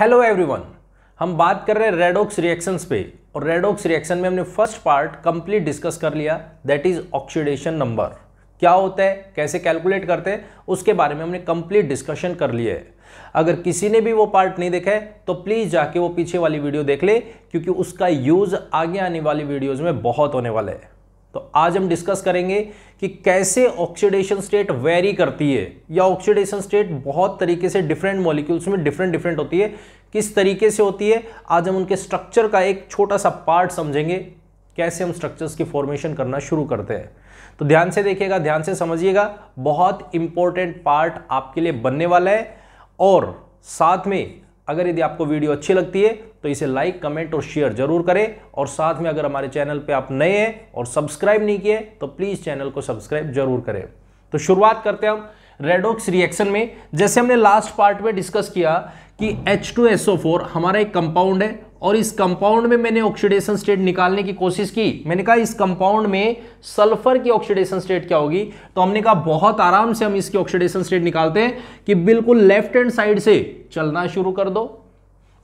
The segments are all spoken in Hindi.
हेलो एवरीवन हम बात कर रहे हैं रेडोक्स रिएक्शंस पे और रेडोक्स रिएक्शन में हमने फर्स्ट पार्ट कंप्लीट डिस्कस कर लिया दैट इज ऑक्सीडेशन नंबर क्या होता है कैसे कैलकुलेट करते हैं उसके बारे में हमने कंप्लीट डिस्कशन कर लिया है अगर किसी ने भी वो पार्ट नहीं देखा है तो प्लीज़ जाके वो पीछे वाली वीडियो देख ले क्योंकि उसका यूज़ आगे आने वाली वीडियोज़ में बहुत होने वाला है तो आज हम डिस्कस करेंगे कि कैसे ऑक्सीडेशन स्टेट वेरी करती है या ऑक्सीडेशन स्टेट बहुत तरीके से डिफरेंट मॉलिक्यूल्स में डिफरेंट डिफरेंट होती है किस तरीके से होती है आज हम उनके स्ट्रक्चर का एक छोटा सा पार्ट समझेंगे कैसे हम स्ट्रक्चर्स की फॉर्मेशन करना शुरू करते हैं तो ध्यान से देखिएगा ध्यान से समझिएगा बहुत इंपॉर्टेंट पार्ट आपके लिए बनने वाला है और साथ में अगर यदि आपको वीडियो अच्छी लगती है तो इसे लाइक कमेंट और शेयर जरूर करें और साथ में अगर हमारे चैनल पे आप नए हैं और सब्सक्राइब नहीं किए तो प्लीज़ चैनल को सब्सक्राइब जरूर करें तो शुरुआत करते हैं हम रेडोक्स रिएक्शन में जैसे हमने लास्ट पार्ट में डिस्कस किया कि H2SO4 हमारा एक कंपाउंड है और इस कंपाउंड में मैंने ऑक्सीडेशन स्टेट निकालने की कोशिश की मैंने कहा इस कंपाउंड में सल्फर की ऑक्सीडेशन स्टेट क्या होगी तो हमने कहा बहुत आराम से हम इसकी ऑक्सीडेशन स्टेट निकालते हैं कि बिल्कुल लेफ्ट हैंड साइड से चलना शुरू कर दो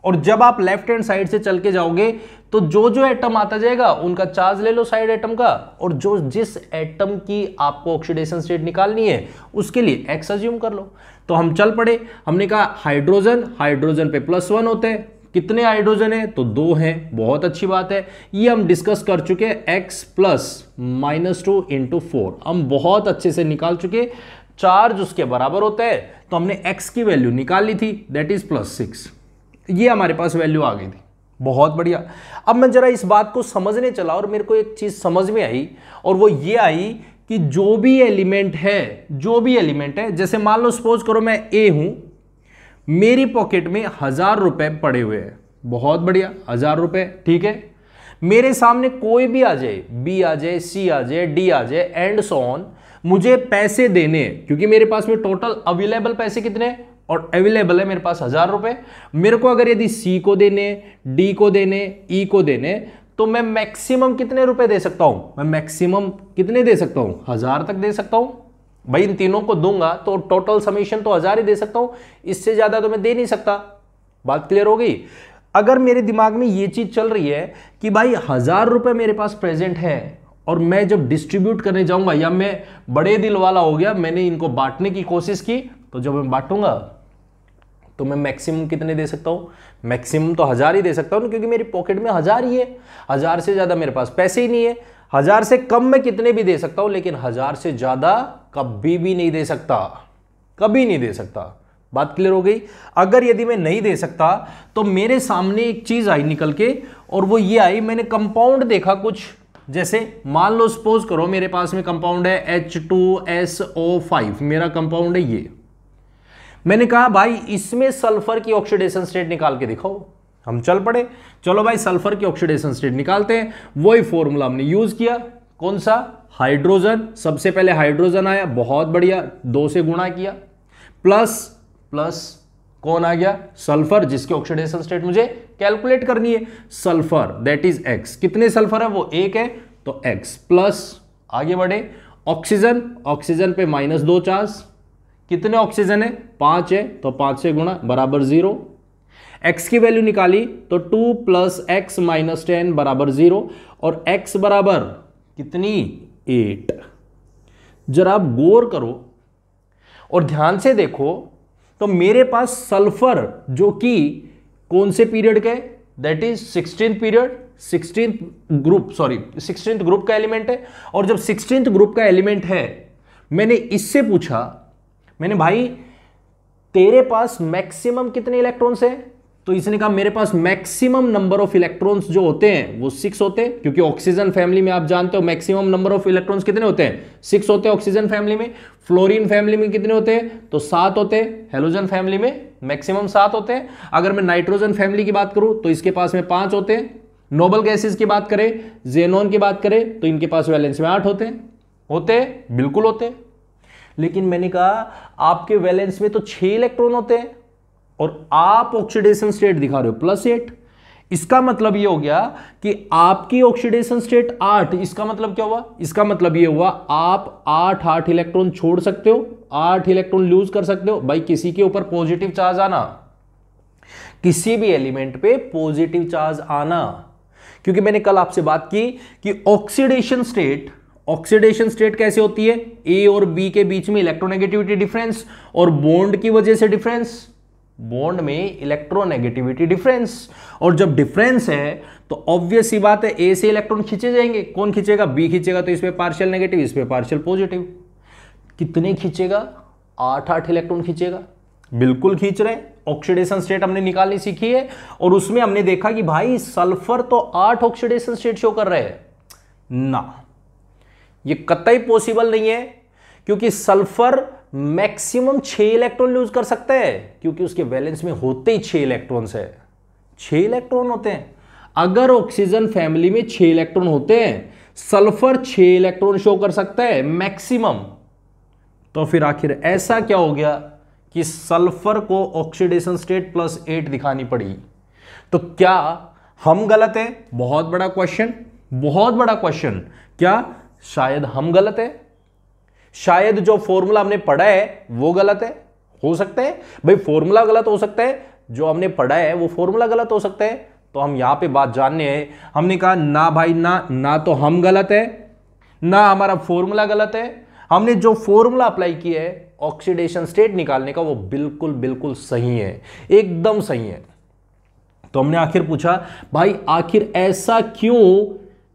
और जब आप लेफ्ट हैंड साइड से चल के जाओगे तो जो जो एटम आता जाएगा उनका चार्ज ले लो साइड एटम का और जो जिस एटम की आपको ऑक्सीडेशन स्टेट निकालनी है उसके लिए एक्सज्यूम कर लो तो हम चल पड़े हमने कहा हाइड्रोजन हाइड्रोजन पे प्लस वन होते हैं कितने हाइड्रोजन है तो दो हैं बहुत अच्छी बात है ये हम डिस्कस कर चुके हैं x plus minus two into four हम बहुत अच्छे से निकाल चुके चार्ज उसके बराबर होता है तो हमने x की वैल्यू निकाल ली थी दैट इज प्लस सिक्स ये हमारे पास वैल्यू आ गई थी बहुत बढ़िया अब मैं जरा इस बात को समझने चला और मेरे को एक चीज समझ में आई और वो ये आई कि जो भी एलिमेंट है जो भी एलिमेंट है जैसे मान लो सपोज करो मैं ए हूं मेरी पॉकेट में हजार रुपए पड़े हुए हैं बहुत बढ़िया हजार रुपए ठीक है मेरे सामने कोई भी आ जाए बी आ जाए सी आ जाए डी आ जाए एंड सो ऑन मुझे पैसे देने क्योंकि मेरे पास में टोटल अवेलेबल पैसे कितने और अवेलेबल है मेरे पास हजार रुपए मेरे को अगर यदि सी को देने डी को देने ई e को देने तो मैं मैक्सिमम कितने रुपए दे सकता हूं मैं मैक्सिमम कितने दे सकता हूं हजार तक दे सकता हूं भाई इन तीनों को दूंगा तो टोटल समीशन तो हज़ार ही दे सकता हूं इससे ज़्यादा तो मैं दे नहीं सकता बात क्लियर हो गई अगर मेरे दिमाग में ये चीज़ चल रही है कि भाई हज़ार रुपये मेरे पास प्रेजेंट है और मैं जब डिस्ट्रीब्यूट करने जाऊंगा या मैं बड़े दिल वाला हो गया मैंने इनको बांटने की कोशिश की तो जब मैं बांटूंगा तो मैं मैक्सिमम कितने दे सकता हूं मैक्सिमम तो हज़ार ही दे सकता हूँ क्योंकि मेरी पॉकेट में हज़ार ही है हज़ार से ज़्यादा मेरे पास पैसे ही नहीं है हज़ार से कम मैं कितने भी दे सकता हूं लेकिन हज़ार से ज़्यादा कभी भी नहीं दे सकता कभी नहीं दे सकता बात क्लियर हो गई अगर यदि मैं नहीं दे सकता तो मेरे सामने एक चीज आई निकल के और वो ये आई मैंने कंपाउंड देखा कुछ जैसे मान लो सपोज करो मेरे पास में कंपाउंड है H two S O five मेरा कंपाउंड है ये मैंने कहा भाई इसमें सल्फर की ऑक्सीडेशन स्टेट निकाल के दिखाओ हम चल पड़े चलो भाई सल्फर की ऑक्सीडेशन स्टेट निकालते हैं वही फॉर्मूला हमने यूज किया कौन सा हाइड्रोजन सबसे पहले हाइड्रोजन आया बहुत बढ़िया दो से गुणा किया प्लस प्लस कौन आ गया सल्फर जिसके ऑक्सीडेशन स्टेट मुझे कैलकुलेट करनी है सल्फर दैट इज एक्स कितने सल्फर है वो एक है तो एक्स प्लस आगे बढ़े ऑक्सीजन ऑक्सीजन पे माइनस दो चार्ज कितने ऑक्सीजन है पांच है तो पांच से गुणा बराबर जीरो x की वैल्यू निकाली तो two plus x minus ten बराबर जीरो और x बराबर कितनी एट जरा आप गौर करो और ध्यान से देखो तो मेरे पास सल्फर जो कि कौन से पीरियड के that is sixteen period sixteen group sorry sixteen group का एलिमेंट है और जब सिक्सटीन ग्रुप का एलिमेंट है मैंने इससे पूछा मैंने भाई तेरे पास मैक्सिमम कितने इलेक्ट्रॉन्स हैं तो इसने कहा मेरे पास मैक्सिमम नंबर ऑफ इलेक्ट्रॉन्स जो होते हैं वो सिक्स होते हैं क्योंकि ऑक्सीजन फैमिली में आप जानते हो मैक्सिमम नंबर ऑफ इलेक्ट्रॉन्स कितने होते हैं सिक्स होते हैं ऑक्सीजन फैमिली में फ्लोरीन फैमिली में कितने होते हैं तो सात होते हैं हेलोजन फैमिली में मैक्सिमम सात होते हैं अगर मैं नाइट्रोजन फैमिली की बात करूं तो इसके पास में पांच होते हैं नोबल गैसेज की बात करें जेनोन की बात करें तो इनके पास वैलेंस में आठ होते हैं होते बिल्कुल होते लेकिन मैंने कहा आपके वैलेंस में तो छह इलेक्ट्रॉन होते हैं और आप ऑक्सीडेशन स्टेट दिखा रहे हो प्लस एट इसका मतलब ये हो गया कि आपकी ऑक्सीडेशन स्टेट आठ इसका मतलब क्या हुआ इसका मतलब ये हुआ आप आठ आठ इलेक्ट्रॉन छोड़ सकते हो आठ इलेक्ट्रॉन लूज कर सकते हो भाई किसी के ऊपर पॉजिटिव चार्ज आना किसी भी एलिमेंट पे पॉजिटिव चार्ज आना क्योंकि मैंने कल आपसे बात की कि ऑक्सीडेशन स्टेट ऑक्सीडेशन स्टेट कैसे होती है ए और बी के बीच में इलेक्ट्रोनेगेटिविटी डिफरेंस और बॉन्ड की वजह से डिफरेंस बॉन्ड में इलेक्ट्रोनेगेटिविटी डिफरेंस और जब डिफरेंस है तो ऑब्वियस ही बात है ए से इलेक्ट्रॉन खींचे जाएंगे कौन खींचेगा बी खींचेगा तो इसमें पार्शियल नेगेटिव इसमें पार्शियल पॉजिटिव कितने खींचेगा आठ आठ इलेक्ट्रॉन खींचेगा बिल्कुल खींच रहे ऑक्सीडेशन स्टेट हमने निकालनी सीखी है और उसमें हमने देखा कि भाई सल्फर तो आठ ऑक्सीडेशन स्टेट शो कर रहे हैं ना ये कतई पॉसिबल नहीं है क्योंकि सल्फर मैक्सिमम छह इलेक्ट्रॉन यूज कर सकते हैं क्योंकि उसके वैलेंस में होते ही छह इलेक्ट्रॉन्स है छह इलेक्ट्रॉन होते हैं अगर ऑक्सीजन फैमिली में छह इलेक्ट्रॉन होते हैं सल्फर छह इलेक्ट्रॉन शो कर सकता है मैक्सिमम तो फिर आखिर ऐसा क्या हो गया कि सल्फर को ऑक्सीडेशन स्टेट प्लस एट दिखानी पड़ी तो क्या हम गलत हैं बहुत बड़ा क्वेश्चन बहुत बड़ा क्वेश्चन क्या शायद हम गलत हैं शायद जो फॉर्मूला हमने पढ़ा है वो गलत है हो सकता है भाई फॉर्मूला गलत हो सकता है जो हमने पढ़ा है वो फॉर्मूला गलत हो सकता है तो हम यहां पे बात जानने हैं हमने कहा ना भाई ना ना तो हम गलत है ना हमारा फॉर्मूला गलत है हमने जो फॉर्मूला अप्लाई किया है ऑक्सीडेशन स्टेट निकालने का वो बिल्कुल बिल्कुल सही है एकदम सही है तो हमने आखिर पूछा भाई आखिर ऐसा क्यों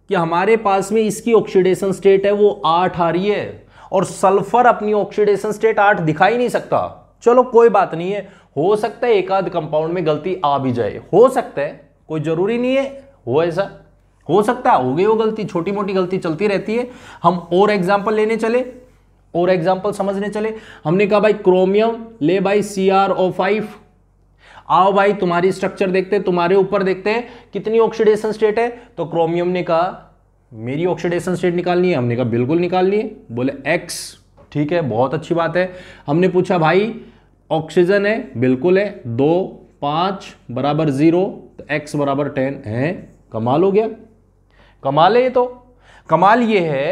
कि हमारे पास में इसकी ऑक्सीडेशन स्टेट है वो आठ आ रही है और सल्फर अपनी ऑक्सीडेशन स्टेट आठ दिखा ही नहीं सकता चलो कोई बात नहीं है हो सकता है एक आध कंपाउंड में गलती आ भी जाए हो सकता है कोई जरूरी नहीं है हो ऐसा हो सकता है हो गई वो गलती छोटी मोटी गलती चलती रहती है हम और एग्जाम्पल लेने चले और एग्जाम्पल समझने चले हमने कहा भाई क्रोमियम ले भाई सी आर ओ फाइव आओ भाई तुम्हारी स्ट्रक्चर देखते तुम्हारे ऊपर देखते हैं कितनी ऑक्सीडेशन स्टेट है तो क्रोमियम ने कहा मेरी ऑक्सीडेशन स्टेट निकालनी है हमने कहा बिल्कुल निकालनी है बोले एक्स ठीक है बहुत अच्छी बात है हमने पूछा भाई ऑक्सीजन है बिल्कुल है दो पाँच बराबर ज़ीरो तो एक्स बराबर टेन है कमाल हो गया कमाल है ये तो कमाल ये है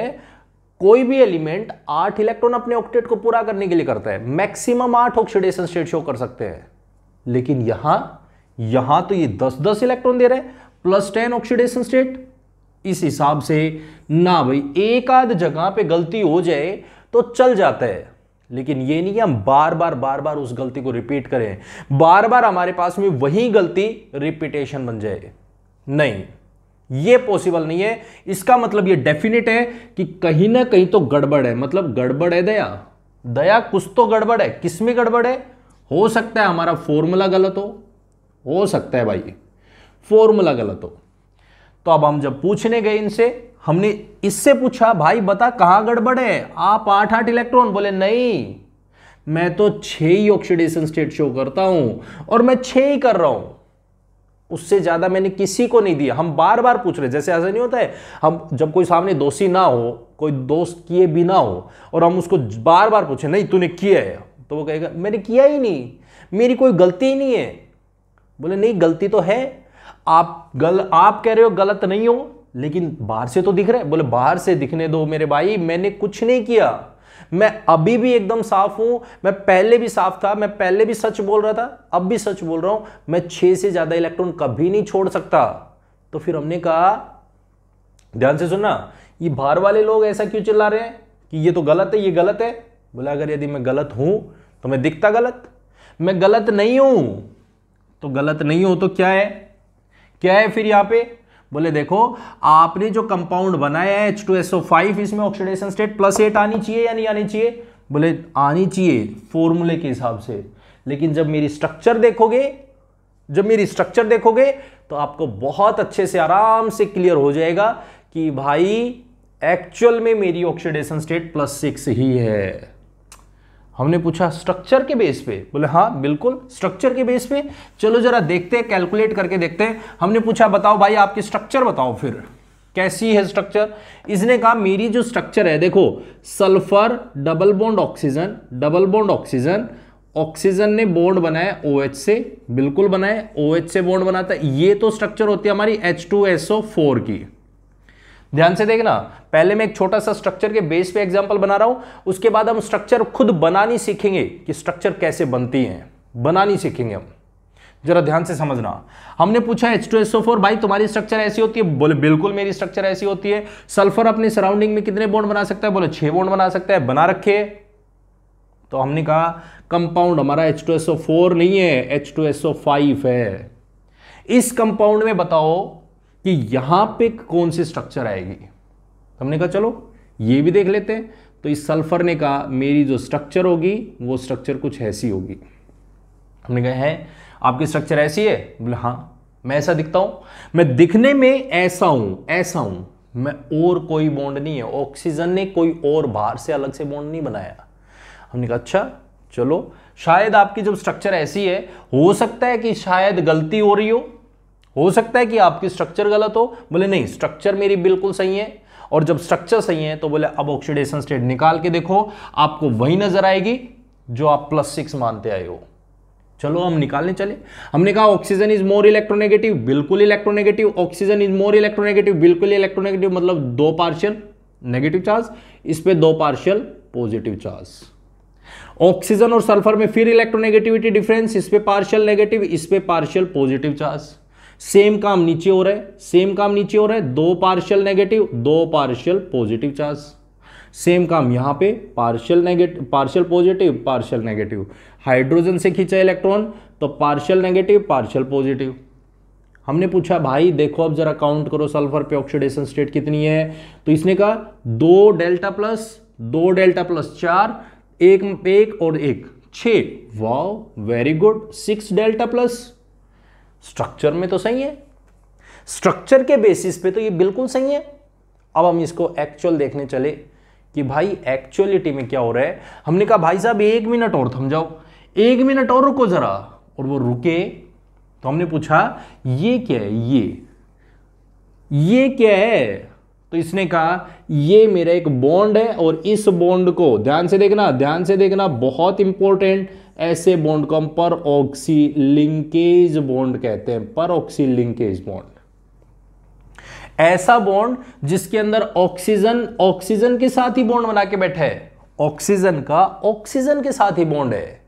कोई भी एलिमेंट आठ इलेक्ट्रॉन अपने ऑक्टेट को पूरा करने के लिए करता है मैक्सिमम आठ ऑक्सीडेशन स्टेट शो कर सकते हैं लेकिन यहां यहां तो ये दस दस इलेक्ट्रॉन दे रहे हैं प्लस टेन ऑक्सीडेशन स्टेट इस हिसाब से ना भाई एक आध जगह पे गलती हो जाए तो चल जाता है लेकिन ये नहीं कि हम बार बार बार बार उस गलती को रिपीट करें बार बार हमारे पास में वही गलती रिपीटेशन बन जाए नहीं ये पॉसिबल नहीं है इसका मतलब ये डेफिनेट है कि कहीं ना कहीं तो गड़बड़ है मतलब गड़बड़ है दया दया कुछ तो गड़बड़ है किस में गड़बड़ है हो सकता है हमारा फॉर्मूला गलत हो हो सकता है भाई फॉर्मूला गलत हो तो अब हम जब पूछने गए इनसे हमने इससे पूछा भाई बता कहाँ गड़बड़ है आप आठ आठ इलेक्ट्रॉन बोले नहीं मैं तो छह ही ऑक्सीडेशन स्टेट शो करता हूं और मैं छह ही कर रहा हूं उससे ज़्यादा मैंने किसी को नहीं दिया हम बार बार पूछ रहे जैसे ऐसा नहीं होता है हम जब कोई सामने दोषी ना हो कोई दोस्त किए भी ना हो और हम उसको बार बार पूछे नहीं तूने किया है तो वो कहेगा मैंने किया ही नहीं मेरी कोई गलती ही नहीं है बोले नहीं गलती तो है आप गल आप कह रहे हो गलत नहीं हो लेकिन बाहर से तो दिख रहे बोले बाहर से दिखने दो मेरे भाई मैंने कुछ नहीं किया मैं अभी भी एकदम साफ हूं मैं पहले भी साफ था मैं पहले भी सच बोल रहा था अब भी सच बोल रहा हूं मैं छह से ज्यादा इलेक्ट्रॉन कभी नहीं छोड़ सकता तो फिर हमने कहा ध्यान से सुनना ये बाहर वाले लोग ऐसा क्यों चिल्ला रहे हैं कि ये तो गलत है ये गलत है बोला अगर यदि मैं गलत हूं तो मैं दिखता गलत मैं गलत नहीं हूं तो गलत नहीं हो तो क्या है क्या है फिर यहां पे बोले देखो आपने जो कंपाउंड बनाया है H2SO5 इसमें ऑक्सीडेशन स्टेट प्लस एट आनी चाहिए या नहीं आनी चाहिए बोले आनी चाहिए फॉर्मूले के हिसाब से लेकिन जब मेरी स्ट्रक्चर देखोगे जब मेरी स्ट्रक्चर देखोगे तो आपको बहुत अच्छे से आराम से क्लियर हो जाएगा कि भाई एक्चुअल में मेरी ऑक्सीडेशन स्टेट प्लस सिक्स ही है हमने पूछा स्ट्रक्चर के बेस पे बोले हाँ बिल्कुल स्ट्रक्चर के बेस पे चलो जरा देखते हैं कैलकुलेट करके देखते हैं हमने पूछा बताओ भाई आपकी स्ट्रक्चर बताओ फिर कैसी है स्ट्रक्चर इसने कहा मेरी जो स्ट्रक्चर है देखो sulphur double bond oxygen double bond oxygen oxygen ने बॉन्ड बनाया ओ OH से बिल्कुल बनाए OH से बॉन्ड बनाता है ये तो स्ट्रक्चर होती है हमारी एच की ध्यान से देखना पहले मैं एक छोटा सा स्ट्रक्चर के बेस पे एग्जांपल बना रहा हूं उसके बाद हम स्ट्रक्चर खुद बनानी सीखेंगे कि स्ट्रक्चर कैसे बनती हैं बनानी सीखेंगे हम जरा ध्यान से समझना हमने पूछा एच टू एसओ फोर भाई तुम्हारी स्ट्रक्चर ऐसी होती है बोले बिल्कुल मेरी स्ट्रक्चर ऐसी होती है सल्फर अपने सराउंडिंग में कितने बोन्ड बना सकता है बोले छह बोन्ड बना सकता है बना रखे तो हमने कहा कंपाउंड हमारा H two S O four नहीं है H two S O five है इस कंपाउंड में बताओ कि यहां पे कौन सी स्ट्रक्चर आएगी हमने कहा चलो ये भी देख लेते हैं तो इस सल्फर ने कहा मेरी जो स्ट्रक्चर होगी वो स्ट्रक्चर कुछ ऐसी होगी हमने कहा है आपकी स्ट्रक्चर ऐसी है बोले हाँ मैं ऐसा दिखता हूं मैं दिखने में ऐसा हूं ऐसा हूं मैं और कोई बॉन्ड नहीं है ऑक्सीजन ने कोई और बाहर से अलग से बॉन्ड नहीं बनाया हमने कहा अच्छा चलो शायद आपकी जब स्ट्रक्चर ऐसी है हो सकता है कि शायद गलती हो रही हो हो सकता है कि आपकी स्ट्रक्चर गलत हो बोले नहीं स्ट्रक्चर मेरी बिल्कुल सही है और जब स्ट्रक्चर सही है तो बोले अब ऑक्सीडेशन स्टेट निकाल के देखो आपको वही नजर आएगी जो आप प्लस सिक्स मानते आए हो चलो हम निकालने चले हमने कहा ऑक्सीजन इज मोर इलेक्ट्रोनेगेटिव बिल्कुल electronegative oxygen is more electronegative बिल्कुल इलेक्ट्रोनेगेटिव मतलब दो पार्शियल नेगेटिव चार्ज इस पर दो पार्शियल पॉजिटिव चार्ज ऑक्सीजन और सल्फर में फिर इलेक्ट्रोनेगेटिविटी डिफरेंस इस पे पार्शियल नेगेटिव इस पे पार्शियल पॉजिटिव चार्ज सेम काम नीचे हो रहा है सेम काम नीचे हो रहा है दो पार्शियल नेगेटिव दो पार्शियल पॉजिटिव चार्ज सेम काम यहां पे partial negative partial positive partial negative hydrogen से खींचा इलेक्ट्रॉन तो पार्शियल नेगेटिव पार्शियल पॉजिटिव हमने पूछा भाई देखो अब जरा काउंट करो सल्फर पे ऑक्सीडेशन स्टेट कितनी है तो इसने कहा दो डेल्टा प्लस दो डेल्टा प्लस चार एक एक और एक छ wow very good six delta plus structure में तो सही है स्ट्रक्चर के बेसिस पे तो ये बिल्कुल सही है अब हम इसको एक्चुअल देखने चले कि भाई एक्चुअलिटी में क्या हो रहा है हमने कहा भाई साहब एक मिनट और थम जाओ एक मिनट और रुको जरा और वो रुके तो हमने पूछा ये क्या है ये ये क्या है तो इसने कहा ये मेरा एक बॉन्ड है और इस बॉन्ड को ध्यान से देखना ध्यान से देखना बहुत इंपॉर्टेंट ऐसे बॉन्ड को हम पर ऑक्सी लिंकेज बॉन्ड कहते हैं पर ऑक्सी लिंकेज बॉन्ड ऐसा बॉन्ड जिसके अंदर ऑक्सीजन ऑक्सीजन के साथ ही बॉन्ड बना के बैठा है ऑक्सीजन का ऑक्सीजन के साथ ही बॉन्ड है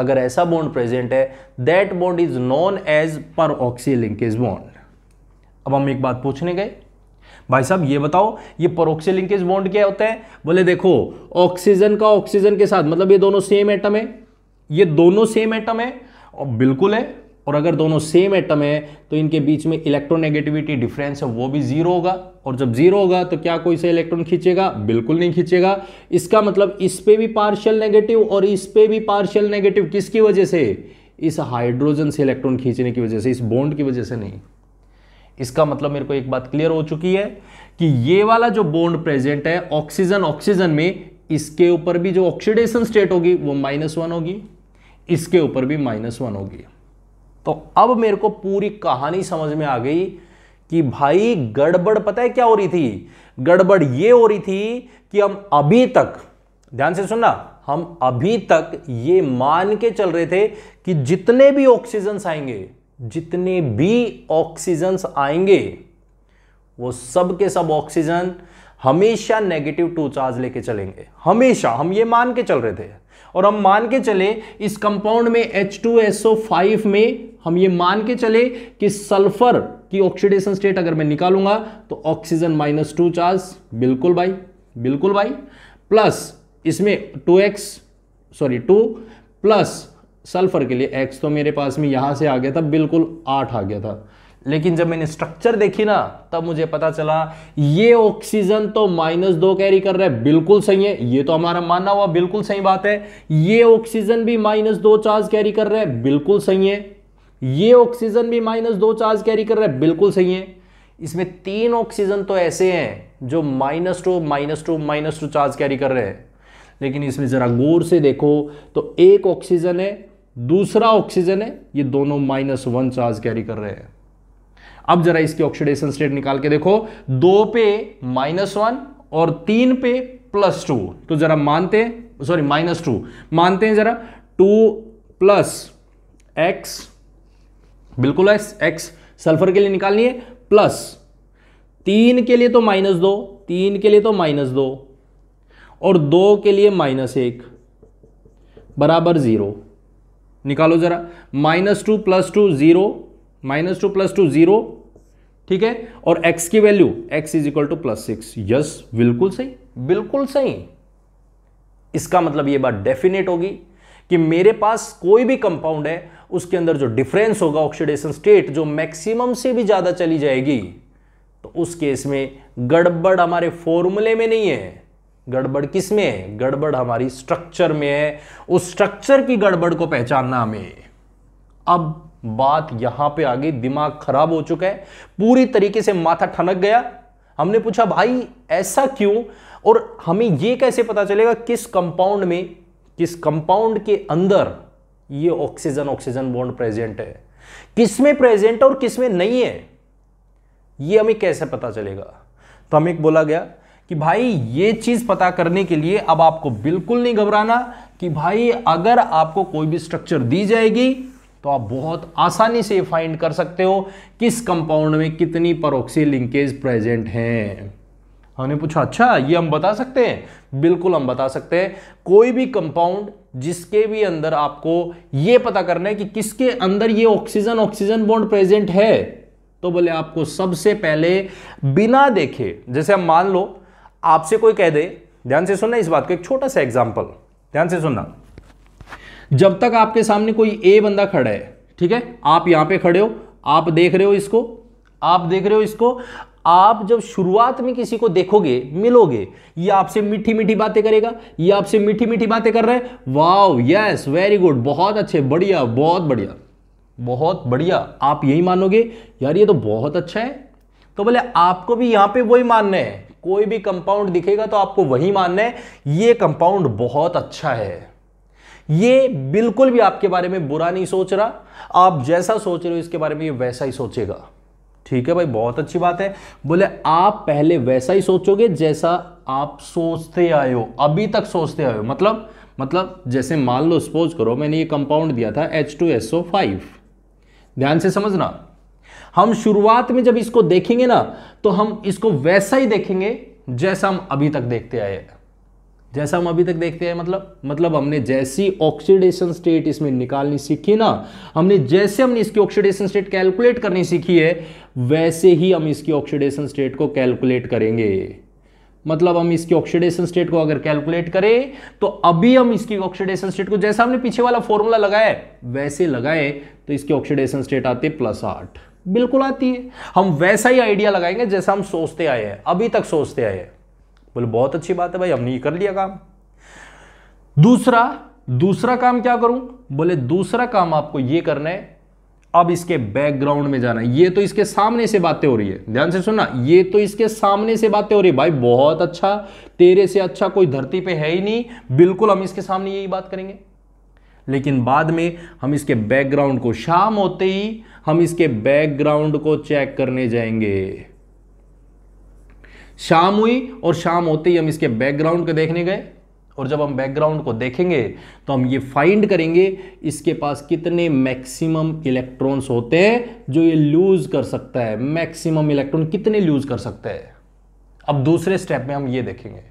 अगर ऐसा बॉन्ड प्रेजेंट है that bond is known as पर ऑक्सी लिंकेज बॉन्ड अब हम एक बात पूछने गए भाई साहब ये बताओ ये परोक्सी लिंकेज बॉन्ड क्या होता है बोले देखो ऑक्सीजन का ऑक्सीजन के साथ मतलब ये दोनों सेम एटम है ये दोनों सेम एटम है और बिल्कुल है और अगर दोनों सेम एटम है तो इनके बीच में इलेक्ट्रोनेगेटिविटी डिफरेंस है वो भी जीरो होगा और जब जीरो होगा तो क्या कोई से इलेक्ट्रॉन खींचेगा बिल्कुल नहीं खींचेगा इसका मतलब इस पर भी पार्शियल नेगेटिव और इस पर भी पार्शियल नेगेटिव किसकी वजह से इस हाइड्रोजन से इलेक्ट्रॉन खींचने की वजह से इस बॉन्ड की वजह से नहीं इसका मतलब मेरे को एक बात क्लियर हो चुकी है कि ये वाला जो बॉन्ड प्रेजेंट है ऑक्सीजन ऑक्सीजन में इसके ऊपर भी जो ऑक्सीडेशन स्टेट होगी वो माइनस वन होगी इसके ऊपर भी माइनस वन होगी तो अब मेरे को पूरी कहानी समझ में आ गई कि भाई गड़बड़ पता है क्या हो रही थी गड़बड़ ये हो रही थी कि हम अभी तक ध्यान से सुनना हम अभी तक ये मान के चल रहे थे कि जितने भी ऑक्सीजन आएंगे जितने भी ऑक्सीजन्स आएंगे वो सब के सब ऑक्सीजन हमेशा नेगेटिव टू चार्ज लेके चलेंगे हमेशा हम ये मान के चल रहे थे और हम मान के चले इस कंपाउंड में H2SO5 में हम ये मान के चले कि सल्फर की ऑक्सीडेशन स्टेट अगर मैं निकालूंगा तो ऑक्सीजन माइनस टू चार्ज बिल्कुल भाई बिल्कुल भाई प्लस इसमें 2x सॉरी 2 प्लस सल्फ़र के लिए एक्स तो मेरे पास में यहाँ से आ गया था बिल्कुल आठ आ गया था लेकिन जब मैंने स्ट्रक्चर देखी ना तब मुझे पता चला ये ऑक्सीजन तो माइनस दो कैरी कर रहा है बिल्कुल सही है ये तो हमारा मानना हुआ बिल्कुल सही बात है ये ऑक्सीजन भी माइनस दो चार्ज कैरी कर रहा है बिल्कुल सही है ये ऑक्सीजन भी माइनस दो चार्ज कैरी कर रहा है बिल्कुल सही है इसमें तीन ऑक्सीजन तो ऐसे हैं जो minus two minus two minus two charge carry कर रहे हैं लेकिन इसमें ज़रा गौर से देखो तो एक ऑक्सीजन है दूसरा ऑक्सीजन है ये दोनों माइनस वन चार्ज कैरी कर रहे हैं अब जरा इसकी ऑक्सीडेशन स्टेट निकाल के देखो दो पे माइनस वन और तीन पे प्लस टू तो जरा मानते हैं सॉरी माइनस टू मानते हैं जरा टू प्लस एक्स बिल्कुल एक्स सल्फर के लिए निकालनी है प्लस तीन के लिए तो माइनस दो तीन के लिए तो माइनस दो और दो के लिए माइनस एक बराबर जीरो निकालो जरा minus two plus two zero minus two plus two zero ठीक है और x की value x is equal to plus six yes बिल्कुल सही बिल्कुल सही इसका मतलब ये बात डेफिनेट होगी कि मेरे पास कोई भी कंपाउंड है उसके अंदर जो डिफरेंस होगा ऑक्सीडेशन स्टेट जो मैक्सिमम से भी ज़्यादा चली जाएगी तो उस केस में गड़बड़ हमारे फॉर्मूले में नहीं है गड़बड़ किस में है गड़बड़ हमारी स्ट्रक्चर में है उस स्ट्रक्चर की गड़बड़ को पहचानना हमें अब बात यहां पे आ गई दिमाग खराब हो चुका है पूरी तरीके से माथा ठनक गया हमने पूछा भाई ऐसा क्यों और हमें यह कैसे पता चलेगा किस कंपाउंड में किस कंपाउंड के अंदर ये ऑक्सीजन ऑक्सीजन बॉन्ड प्रेजेंट है किसमें प्रेजेंट और किसमें नहीं है ये हमें कैसे पता चलेगा तो हमें बोला गया कि भाई ये चीज़ पता करने के लिए अब आपको बिल्कुल नहीं घबराना कि भाई अगर आपको कोई भी स्ट्रक्चर दी जाएगी तो आप बहुत आसानी से फाइंड कर सकते हो किस कंपाउंड में कितनी परोक्सी लिंकेज प्रेजेंट है हमने पूछा अच्छा ये हम बता सकते हैं बिल्कुल हम बता सकते हैं कोई भी कंपाउंड जिसके भी अंदर आपको ये पता करना है कि किसके अंदर ये ऑक्सीजन ऑक्सीजन बॉन्ड प्रेजेंट है तो बोले आपको सबसे पहले बिना देखे जैसे हम मान लो आपसे कोई कह दे ध्यान से सुनना इस बात को एक छोटा सा एग्जाम्पल ध्यान से सुनना जब तक आपके सामने कोई ए बंदा खड़ा है ठीक है आप यहां पे खड़े हो आप देख रहे हो इसको आप देख रहे हो इसको आप जब शुरुआत में किसी को देखोगे मिलोगे ये आपसे मीठी मीठी बातें करेगा ये आपसे मीठी मीठी बातें कर रहा है वाव यस वेरी गुड बहुत अच्छे बढ़िया बहुत बढ़िया बहुत बढ़िया आप यही मानोगे यार ये तो बहुत अच्छा है तो बोले आपको भी यहां पे वही मानना है कोई भी कंपाउंड दिखेगा तो आपको वही मानना है ये कंपाउंड बहुत अच्छा है ये बिल्कुल भी आपके बारे में बुरा नहीं सोच रहा आप जैसा सोच रहे हो इसके बारे में ये वैसा ही सोचेगा ठीक है भाई बहुत अच्छी बात है बोले आप पहले वैसा ही सोचोगे जैसा आप सोचते आए हो अभी तक सोचते आए हो मतलब मतलब जैसे मान लो सपोज करो मैंने ये कंपाउंड दिया था एच टू फाइव ध्यान से समझना हम शुरुआत में जब इसको देखेंगे ना तो हम इसको वैसा ही देखेंगे जैसा हम अभी तक देखते आए हैं जैसा हम अभी तक देखते हैं मतलब मतलब हमने जैसी ऑक्सीडेशन स्टेट इसमें निकालनी सीखी ना हमने जैसे हमने इसकी ऑक्सीडेशन स्टेट कैलकुलेट करनी सीखी है वैसे ही हम इसकी ऑक्सीडेशन स्टेट को कैलकुलेट करेंगे मतलब हम इसकी ऑक्सीडेशन स्टेट को अगर कैलकुलेट करें तो अभी हम इसकी ऑक्सीडेशन स्टेट को जैसा हमने पीछे वाला फॉर्मूला लगाया वैसे लगाए तो इसकी ऑक्सीडेशन स्टेट आती है प्लस आठ बिल्कुल आती है हम वैसा ही आइडिया लगाएंगे जैसा हम सोचते आए हैं अभी तक सोचते आए हैं बोले बहुत अच्छी बात है भाई हमने ये कर लिया काम दूसरा दूसरा काम क्या करूं बोले दूसरा काम आपको ये करना है अब इसके बैकग्राउंड में जाना है ये तो इसके सामने से बातें हो रही है ध्यान से सुनना ये तो इसके सामने से बातें हो रही है भाई बहुत अच्छा तेरे से अच्छा कोई धरती पे है ही नहीं बिल्कुल हम इसके सामने यही बात करेंगे लेकिन बाद में हम इसके बैकग्राउंड को शाम होते ही हम इसके बैकग्राउंड को चेक करने जाएंगे शाम हुई और शाम होते ही हम इसके बैकग्राउंड को देखने गए और जब हम बैकग्राउंड को देखेंगे तो हम ये फाइंड करेंगे इसके पास कितने मैक्सिमम इलेक्ट्रॉन्स होते हैं जो ये लूज कर सकता है मैक्सिमम इलेक्ट्रॉन कितने लूज कर सकता है अब दूसरे स्टेप में हम ये देखेंगे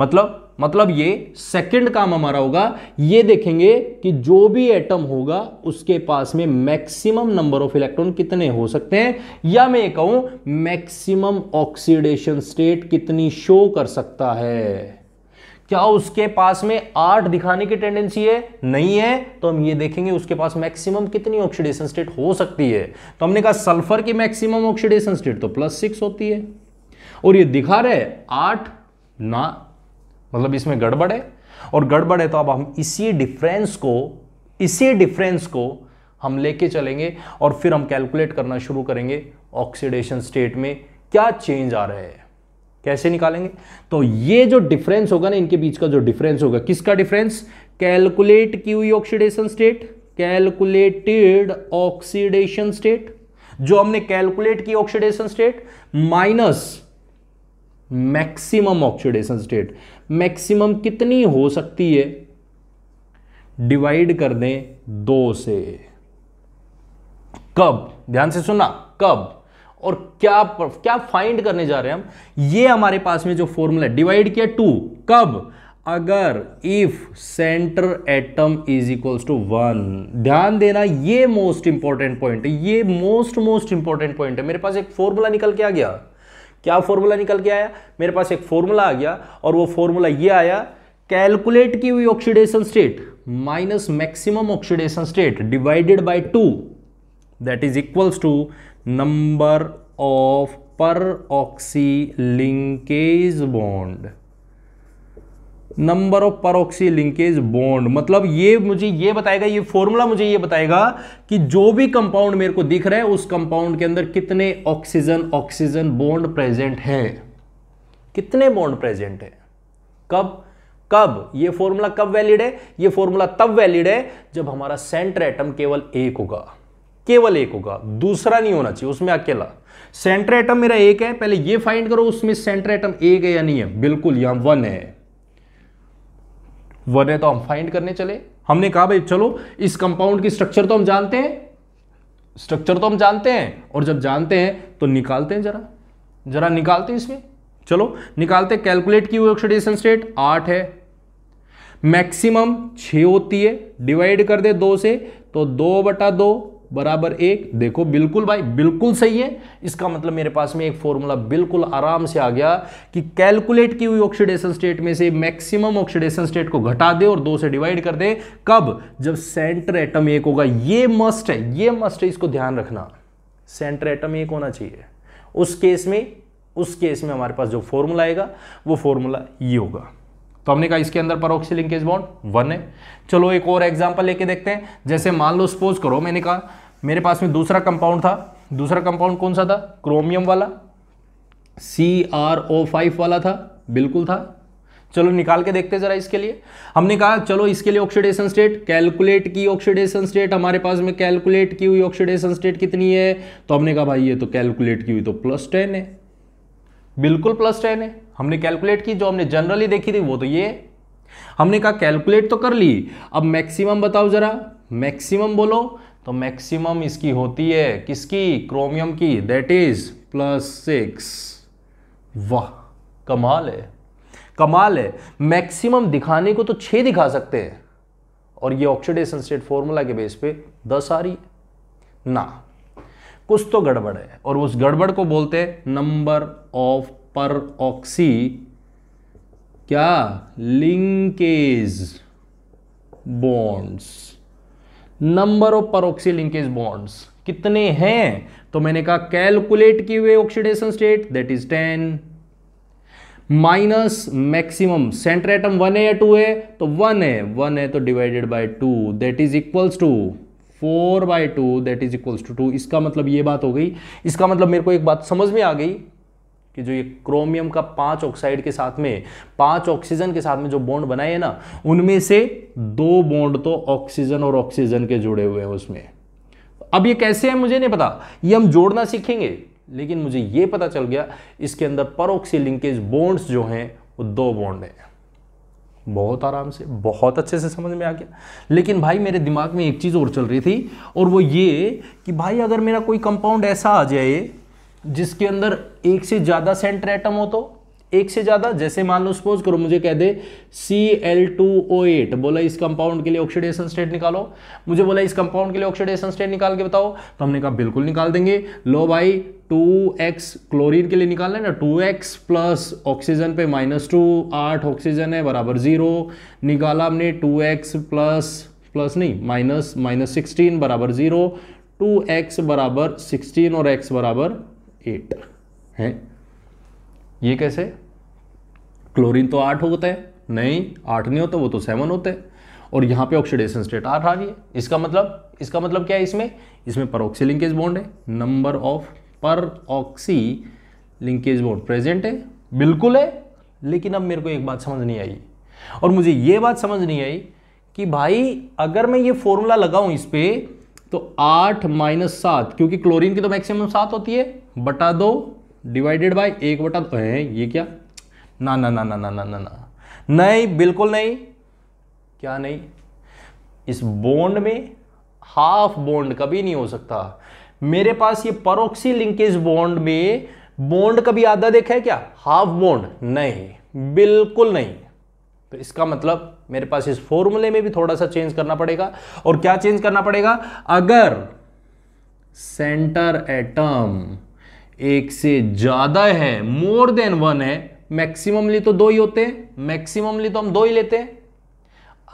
मतलब मतलब ये सेकंड काम हमारा होगा ये देखेंगे कि जो भी एटम होगा उसके पास में मैक्सिमम नंबर ऑफ इलेक्ट्रॉन कितने हो सकते हैं या मैं ये कहूं मैक्सिमम ऑक्सीडेशन स्टेट कितनी शो कर सकता है क्या उसके पास में आठ दिखाने की टेंडेंसी है नहीं है तो हम ये देखेंगे उसके पास मैक्सिमम कितनी ऑक्सीडेशन स्टेट हो सकती है तो हमने कहा सल्फर की मैक्सिमम ऑक्सीडेशन स्टेट तो प्लस सिक्स होती है और ये दिखा रहे आठ ना मतलब इसमें गड़बड़ है और गड़बड़ है तो अब हम इसी डिफरेंस को इसी डिफरेंस को हम लेके चलेंगे और फिर हम कैलकुलेट करना शुरू करेंगे ऑक्सीडेशन स्टेट में क्या चेंज आ रहे हैं कैसे निकालेंगे तो ये जो डिफरेंस होगा ना इनके बीच का जो डिफरेंस होगा किसका डिफरेंस कैलकुलेट की हुई oxidation state calculated oxidation state जो हमने कैलकुलेट की oxidation state minus maximum oxidation state maximum कितनी हो सकती है डिवाइड कर दें दो से कब ध्यान से सुना कब और क्या क्या फाइंड करने जा रहे हैं हम ये हमारे पास में जो फॉर्मूला डिवाइड किया टू कब अगर if centre atom is equals to one ध्यान देना ये मोस्ट इंपॉर्टेंट पॉइंट है ये मोस्ट मोस्ट इंपॉर्टेंट पॉइंट है मेरे पास एक फॉर्मूला निकल के आ गया क्या फॉर्मूला निकल के आया मेरे पास एक फॉर्मूला आ गया और वो फॉर्मूला ये आया कैलकुलेट की हुई oxidation state minus maximum oxidation state divided by two that is equals to number of पर oxy linkage bond number of peroxy linkage bond मतलब ये मुझे ये बताएगा ये फॉर्मूला मुझे ये बताएगा कि जो भी कंपाउंड मेरे को दिख रहा है उस कंपाउंड के अंदर कितने ऑक्सीजन ऑक्सीजन बॉन्ड प्रेजेंट हैं कितने बॉन्ड प्रेजेंट है कब कब ये फॉर्मूला कब वैलिड है ये फॉर्मूला तब वैलिड है जब हमारा सेंटर एटम केवल एक होगा केवल एक होगा दूसरा नहीं होना चाहिए उसमें अकेला सेंटर एटम मेरा एक है पहले ये फाइंड करो उसमें सेंटर एटम एक है या नहीं है बिल्कुल यहां वन है वन है तो हम फाइंड करने चले हमने कहा भाई चलो इस कंपाउंड की स्ट्रक्चर तो हम जानते हैं स्ट्रक्चर तो हम जानते हैं और जब जानते हैं तो निकालते हैं जरा जरा निकालते हैं इसमें चलो निकालते कैलकुलेट की हुई ऑक्सीडेशन स्टेट आठ है मैक्सिमम छ होती है डिवाइड कर दे दो से तो दो बटा दो बराबर एक देखो बिल्कुल भाई बिल्कुल सही है इसका मतलब मेरे पास में एक फॉर्मूला बिल्कुल आराम से आ गया कि कैलकुलेट की हुई ऑक्सीडेशन स्टेट में से मैक्सिमम ऑक्सीडेशन स्टेट को घटा दे और दो से डिवाइड कर दे कब जब सेंटर एटम एक होगा ये मस्ट है ये मस्ट है इसको ध्यान रखना सेंटर एटम एक होना चाहिए उस केस में उस केस में हमारे पास जो फॉर्मूला आएगा वो फॉर्मूला ये होगा तो हमने कहा इसके अंदर परोक्ष लिंकेज बॉन्ड वन है चलो एक और एग्जाम्पल लेके देखते हैं जैसे मान लो सपोज करो मैंने कहा मेरे पास में दूसरा कंपाउंड था दूसरा कंपाउंड कौन सा था क्रोमियम वाला सी आर ओ फाइव वाला था बिल्कुल था चलो निकाल के देखते जरा इसके लिए हमने कहा चलो इसके लिए ऑक्सीडेशन स्टेट कैलकुलेट की ऑक्सीडेशन स्टेट हमारे पास में कैलकुलेट की हुई ऑक्सीडेशन स्टेट कितनी है तो हमने कहा भाई ये तो कैलकुलेट की हुई तो प्लस टेन है बिल्कुल प्लस टेन है हमने कैलकुलेट की जो हमने जनरली देखी थी वो तो ये हमने कहा कैलकुलेट तो कर ली अब मैक्सिमम बताओ जरा मैक्सिमम बोलो तो मैक्सिमम इसकी होती है किसकी क्रोमियम की दैट इज प्लस सिक्स वाह कमाल है कमाल है मैक्सिमम दिखाने को तो छह दिखा सकते हैं और ये ऑक्सीडेशन स्टेट फॉर्मूला के बेस पे दस आ रही है ना कुछ तो गड़बड़ है और उस गड़बड़ को बोलते हैं नंबर ऑफ पर ऑक्सी क्या linkage bonds number of peroxy linkage bonds कितने हैं तो मैंने कहा कैलकुलेट किए हुए oxidation state that is ten minus maximum centre atom one है या टू है तो वन है वन है तो divided by two that is equals to four by two that is equals to two इसका मतलब ये बात हो गई इसका मतलब मेरे को एक बात समझ में आ गई कि जो ये क्रोमियम का पांच ऑक्साइड के साथ में पांच ऑक्सीजन के साथ में जो बॉन्ड बनाए हैं ना उनमें से दो बॉन्ड तो ऑक्सीजन और ऑक्सीजन के जुड़े हुए हैं उसमें अब ये कैसे है मुझे नहीं पता ये हम जोड़ना सीखेंगे लेकिन मुझे ये पता चल गया इसके अंदर परोक्सी लिंकेज बॉन्ड्स जो हैं वो दो बॉन्ड हैं बहुत आराम से बहुत अच्छे से समझ में आ गया लेकिन भाई मेरे दिमाग में एक चीज़ और चल रही थी और वो ये कि भाई अगर मेरा कोई कंपाउंड ऐसा आ जाए जिसके अंदर एक से ज़्यादा सेंटर एटम हो तो एक से ज़्यादा जैसे मान लो सपोज करो मुझे कह दे C L two O eight बोला इस कंपाउंड के लिए ऑक्सीडेशन स्टेट निकालो मुझे बोला इस कंपाउंड के लिए ऑक्सीडेशन स्टेट निकाल के बताओ तो हमने कहा बिल्कुल निकाल देंगे लो भाई टू एक्स क्लोरीन के लिए निकाल लेना टू एक्स प्लस ऑक्सीजन पे माइनस टू आठ ऑक्सीजन है बराबर जीरो निकाला हमने टू एक्स प्लस प्लस नहीं माइनस माइनस सिक्सटीन बराबर जीरो टू एक्स बराबर सिक्सटीन और एक्स बराबर एट है ये कैसे क्लोरीन तो आठ होता है नहीं आठ नहीं होता वो तो सेवन होते है और यहां पे ऑक्सीडेशन स्टेट आठ आ रही है इसका मतलब इसका मतलब क्या है इसमें इसमें परोक्सी लिंकेज बॉन्ड है नंबर ऑफ पर ऑक्सी लिंकेज बॉन्ड प्रेजेंट है बिल्कुल है लेकिन अब मेरे को एक बात समझ नहीं आई और मुझे ये बात समझ नहीं आई कि भाई अगर मैं ये फॉर्मूला लगाऊं इस पर तो आठ माइनस सात क्योंकि क्लोरीन की तो मैक्सिमम सात होती है बटा दो डिवाइडेड बाय एक बटा दो है ये क्या ना ना ना ना ना ना ना नहीं बिल्कुल नहीं क्या नहीं इस बॉन्ड में हाफ बॉन्ड कभी नहीं हो सकता मेरे पास ये परोक्सी लिंकेज बॉन्ड में बॉन्ड कभी आधा देखा है क्या हाफ बॉन्ड नहीं बिल्कुल नहीं तो इसका मतलब मेरे पास इस फॉर्मूले में भी थोड़ा सा चेंज करना पड़ेगा और क्या चेंज करना पड़ेगा अगर सेंटर एटम एक से ज़्यादा है मोर देन वन है मैक्सिममली तो दो ही होते हैं मैक्सिममली तो हम दो ही लेते हैं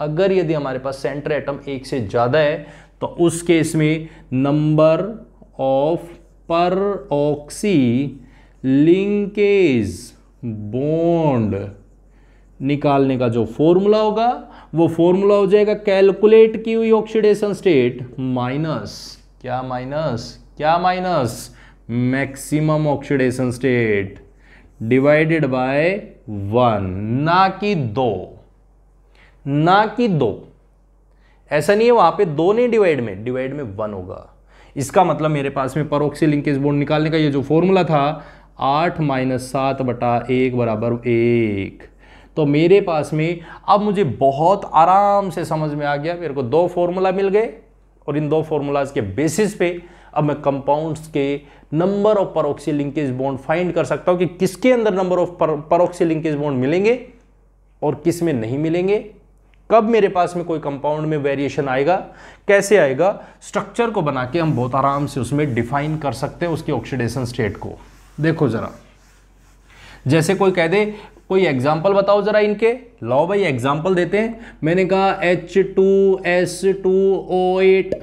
अगर यदि हमारे पास सेंटर एटम एक से ज़्यादा है तो उस केस में नंबर ऑफ पर ऑक्सी लिंकेज बॉन्ड निकालने का जो फॉर्मूला होगा वो फॉर्मूला हो जाएगा कैलकुलेट की हुई ऑक्सीडेशन स्टेट माइनस क्या माइनस क्या minus maximum oxidation state divided by one ना कि दो ना कि दो ऐसा नहीं है वहां पे दो नहीं डिवाइड में डिवाइड में वन होगा इसका मतलब मेरे पास में परोक्सी लिंकेज बोर्ड निकालने का ये जो फॉर्मूला था आठ माइनस सात बटा एक बराबर एक तो मेरे पास में अब मुझे बहुत आराम से समझ में आ गया मेरे को दो फॉर्मूला मिल गए और इन दो फॉर्मूलाज के बेसिस पे अब मैं कंपाउंड्स के number of peroxy linkage bond find कर सकता हूं कि किसके अंदर number of peroxy linkage bond मिलेंगे और किस में नहीं मिलेंगे कब मेरे पास में कोई कंपाउंड में वेरिएशन आएगा कैसे आएगा स्ट्रक्चर को बना के हम बहुत आराम से उसमें डिफाइन कर सकते हैं उसकी ऑक्सीडेशन स्टेट को देखो ज़रा जैसे कोई कह दे कोई एग्जाम्पल बताओ ज़रा इनके लाओ भाई एग्जाम्पल देते हैं मैंने कहा H two S two O eight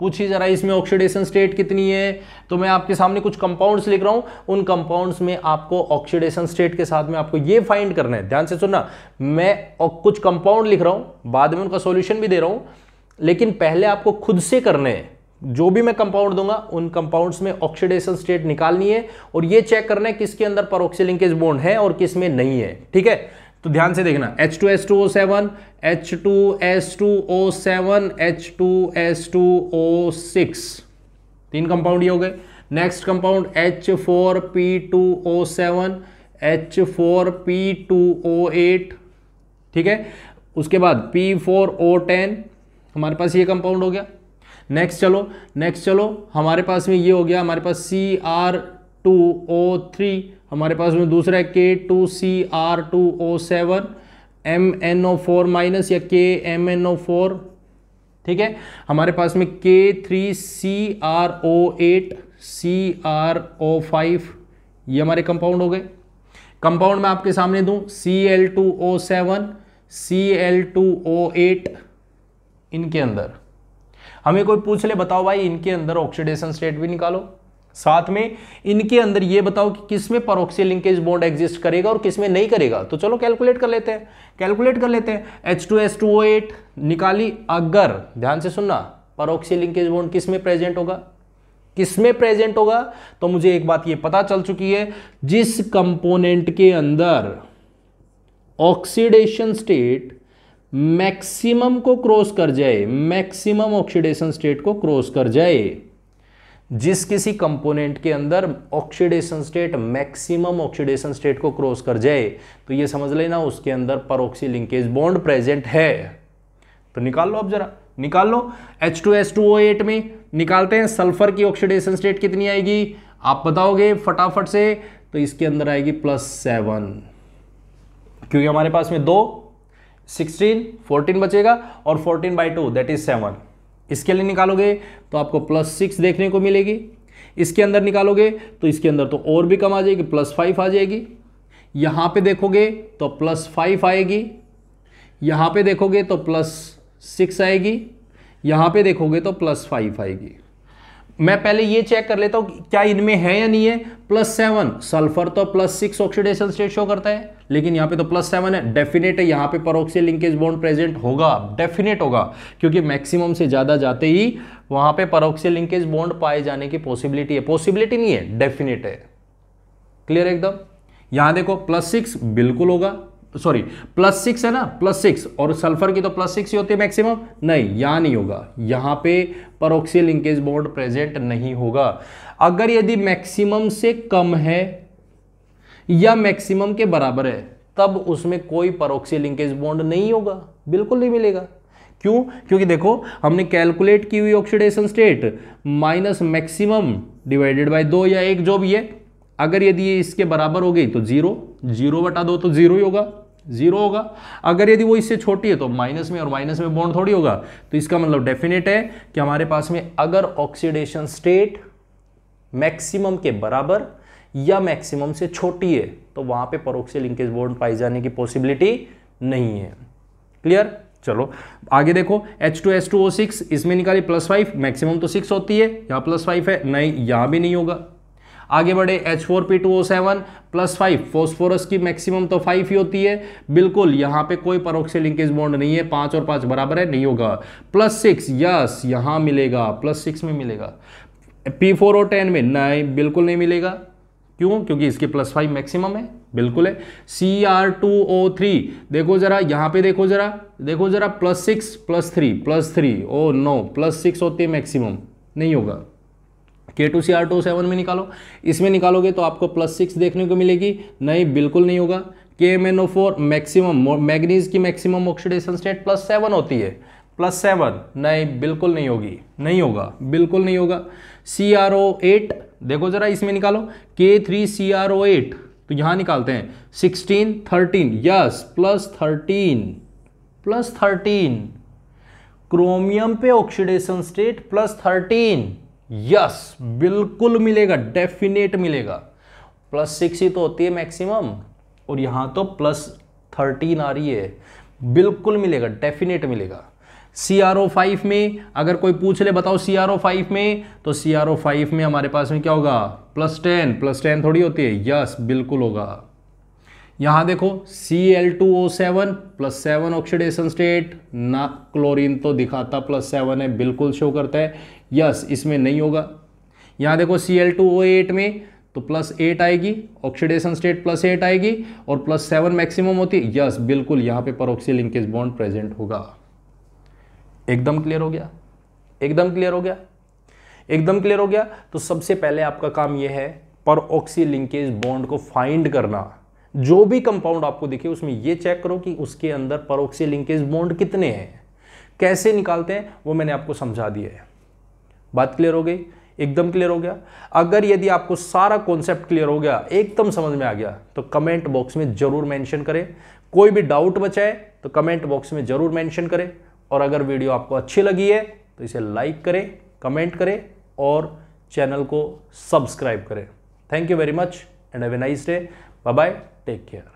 पूछिए जरा इसमें ऑक्सीडेशन स्टेट कितनी है तो मैं आपके सामने कुछ कंपाउंड्स लिख रहा हूं उन कंपाउंड्स में आपको ऑक्सीडेशन स्टेट के साथ में आपको ये फाइंड करना है ध्यान से सुनना मैं कुछ कंपाउंड लिख रहा हूं बाद में उनका सोल्यूशन भी दे रहा हूं लेकिन पहले आपको खुद से करने हैं जो भी मैं कंपाउंड दूंगा उन कंपाउंड्स में ऑक्सीडेशन स्टेट निकालनी है और ये चेक करना है किसके अंदर परोक्सी लिंकेज बोन्ड है और किसमें नहीं है ठीक है तो ध्यान से देखना H two S two O seven H two S two O seven H two S two O six तीन कंपाउंड ये हो गए next compound H four P two O seven H four P two O eight ठीक है उसके बाद पी फोर ओ टेन हमारे पास ये कंपाउंड हो गया नेक्स्ट चलो नेक्स्ट चलो हमारे पास में ये हो गया हमारे पास C R two O three हमारे पास में दूसरा है K two C R two O seven M N O four minus या K M N O four ठीक है हमारे पास में K three C R O eight C R O five ये हमारे कंपाउंड हो गए कंपाउंड मैं आपके सामने दूं C L two O seven C L two O eight इनके अंदर हमें कोई पूछ ले बताओ भाई इनके अंदर ऑक्सीडेशन स्टेट भी निकालो साथ में इनके अंदर ये बताओ कि किस में परोक्सी लिंकेज बॉन्ड एग्जिस्ट करेगा और किस में नहीं करेगा तो चलो कैलकुलेट कर लेते हैं कैलकुलेट कर लेते हैं H two S two O eight निकाली अगर ध्यान से सुनना परोक्सी लिंकेज बॉन्ड किस में प्रेजेंट होगा किस में प्रेजेंट होगा तो मुझे एक बात ये पता चल चुकी है जिस कंपोनेंट के अंदर ऑक्सीडेशन स्टेट मैक्सिमम को क्रॉस कर जाए मैक्सिमम ऑक्सीडेशन स्टेट को क्रॉस कर जाए जिस किसी कंपोनेंट के अंदर oxidation state maximum oxidation state को क्रॉस कर जाए तो ये समझ लेना उसके अंदर परोक्सी लिंकेज बॉन्ड प्रेजेंट है तो निकाल लो आप जरा निकाल लो H2S2O8 में निकालते हैं सल्फर की ऑक्सीडेशन स्टेट कितनी आएगी आप बताओगे फटाफट से तो इसके अंदर आएगी प्लस सेवन क्योंकि हमारे पास में दो सिक्सटीन फोर्टीन बचेगा और fourteen by two that is seven इसके लिए निकालोगे तो आपको प्लस सिक्स देखने को मिलेगी इसके अंदर निकालोगे तो इसके अंदर तो और भी कम आ जाएगी प्लस फाइव आ जाएगी यहाँ पे देखोगे तो प्लस फाइव आएगी यहाँ पे देखोगे तो प्लस सिक्स आएगी यहाँ पे देखोगे तो प्लस फाइव आएगी मैं पहले ये चेक कर लेता हूँ क्या इनमें है या नहीं है प्लस सेवन सल्फर तो plus six oxidation state show करता है लेकिन यहाँ पे तो प्लस सेवन है डेफिनेट है यहाँ पे परोक्सी लिंकेज बॉन्ड प्रेजेंट होगा डेफिनेट होगा क्योंकि मैक्सिमम से ज़्यादा जाते ही वहाँ पे परोक्सी लिंकेज बॉन्ड पाए जाने की पॉसिबिलिटी है पॉसिबिलिटी नहीं है डेफिनेट है क्लियर एकदम यहाँ देखो प्लस सिक्स बिल्कुल होगा सॉरी प्लस सिक्स है ना प्लस सिक्स और सल्फर की तो प्लस सिक्स ही होती है मैक्सिमम नहीं यहाँ नहीं होगा यहाँ पे परोक्सी लिंकेज बॉन्ड प्रेजेंट नहीं होगा अगर यदि मैक्सिमम से कम है या मैक्सिमम के बराबर है तब उसमें कोई परोक्सी लिंकेज बॉन्ड नहीं होगा बिल्कुल नहीं मिलेगा क्यों क्योंकि देखो हमने कैलकुलेट की हुई oxidation state minus maximum divided by दो या एक जो भी है अगर यदि इसके बराबर हो गई तो जीरो जीरो बटा दो तो जीरो ही होगा जीरो होगा अगर यदि वो इससे छोटी है तो माइनस में और माइनस में बॉन्ड थोड़ी होगा तो इसका मतलब डेफिनेट है कि हमारे पास में अगर ऑक्सीडेशन स्टेट मैक्सिमम के बराबर या मैक्सिमम से छोटी है तो वहां पे परोक्सी लिंकेज बोर्ड पाई जाने की पॉसिबिलिटी नहीं है क्लियर चलो आगे देखो H two S two O six इसमें निकाली प्लस फाइव मैक्सिमम तो सिक्स होती है यहाँ प्लस फाइव है नहीं यहाँ भी नहीं होगा आगे बढ़े H four P two O seven plus five phosphorus की मैक्सिमम तो फाइव ही होती है बिल्कुल यहाँ पे कोई परोक्ष लिंकेज बॉन्ड नहीं है पांच और पांच बराबर है नहीं होगा प्लस सिक्स यस यहाँ मिलेगा प्लस सिक्स में मिलेगा पी फोर ओ टेन में नहीं बिल्कुल नहीं मिलेगा क्यों क्योंकि इसके प्लस फाइव मैक्सिमम है बिल्कुल है C R two O three देखो जरा यहाँ पे देखो जरा देखो जरा plus six plus three plus three O no plus six होते मैक्सिमम नहीं होगा K two C R two seven में निकालो इसमें निकालोगे तो आपको प्लस सिक्स देखने को मिलेगी नहीं बिल्कुल नहीं होगा K M N O four maximum manganese की maximum oxidation state plus seven होती है प्लस सेवन नहीं बिल्कुल नहीं होगी नहीं होगा बिल्कुल नहीं होगा सी आर ओ एट देखो जरा इसमें निकालो K three C R O eight तो यहां निकालते हैं sixteen thirteen yes plus thirteen plus thirteen chromium पे oxidation state plus thirteen yes बिल्कुल मिलेगा डेफिनेट मिलेगा प्लस सिक्स ही तो होती है मैक्सिमम और यहां तो प्लस थर्टीन आ रही है बिल्कुल मिलेगा डेफिनेट मिलेगा सी आर ओ फाइव में अगर कोई पूछ ले बताओ सी आर ओ फाइव में तो सी आर ओ फाइव में हमारे पास में क्या होगा प्लस टेन प्लस टेन थोड़ी होती है यस बिल्कुल होगा यहाँ देखो C L two O seven plus seven oxidation state ना क्लोरीन तो दिखाता प्लस सेवन है बिल्कुल शो करता है यस इसमें नहीं होगा यहाँ देखो C L two O eight में तो प्लस एट आएगी ऑक्सीडेशन स्टेट प्लस एट आएगी और प्लस सेवन मैक्सिमम होती है यस बिल्कुल यहाँ पे परोक्सी लिंकेज बॉन्ड प्रेजेंट होगा एकदम क्लियर हो गया एकदम क्लियर हो गया एकदम क्लियर हो गया तो सबसे पहले आपका काम यह है पर ऑक्सी लिंकेज बॉन्ड को फाइंड करना जो भी कंपाउंड आपको दिखे उसमें यह चेक करो कि उसके अंदर परोक्सी लिंकेज बॉन्ड कितने हैं कैसे निकालते हैं वो मैंने आपको समझा दिया है बात क्लियर हो गई एकदम क्लियर हो गया अगर यदि आपको सारा कॉन्सेप्ट क्लियर हो गया एकदम समझ में आ गया तो कमेंट बॉक्स में जरूर मेंशन करें कोई भी डाउट बचाए तो कमेंट बॉक्स में जरूर मेंशन करें और अगर वीडियो आपको अच्छी लगी है तो इसे लाइक करें कमेंट करें और चैनल को सब्सक्राइब करें thank you very much and have a nice day bye bye take care